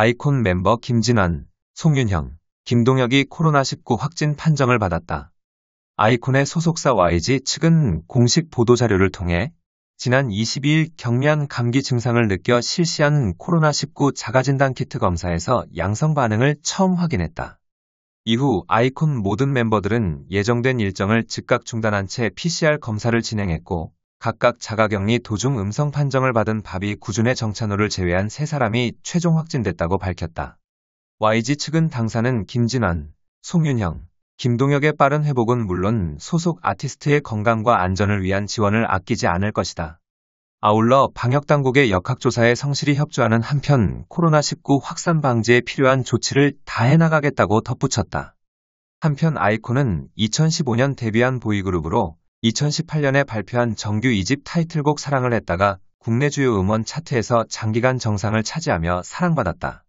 아이콘 멤버 김진환, 송윤형, 김동혁이 코로나19 확진 판정을 받았다. 아이콘의 소속사 YG 측은 공식 보도자료를 통해 지난 22일 경미한 감기 증상을 느껴 실시한 코로나19 자가진단 키트 검사에서 양성 반응을 처음 확인했다. 이후 아이콘 모든 멤버들은 예정된 일정을 즉각 중단한 채 PCR 검사를 진행했고 각각 자가격리 도중 음성 판정을 받은 바비 구준의 정찬호를 제외한 세 사람이 최종 확진됐다고 밝혔다. YG 측은 당사는 김진환, 송윤형, 김동혁의 빠른 회복은 물론 소속 아티스트의 건강과 안전을 위한 지원을 아끼지 않을 것이다. 아울러 방역당국의 역학조사에 성실히 협조하는 한편 코로나19 확산 방지에 필요한 조치를 다해나가겠다고 덧붙였다. 한편 아이콘은 2015년 데뷔한 보이그룹으로 2018년에 발표한 정규 2집 타이틀곡 사랑을 했다가 국내 주요 음원 차트에서 장기간 정상을 차지하며 사랑받았다.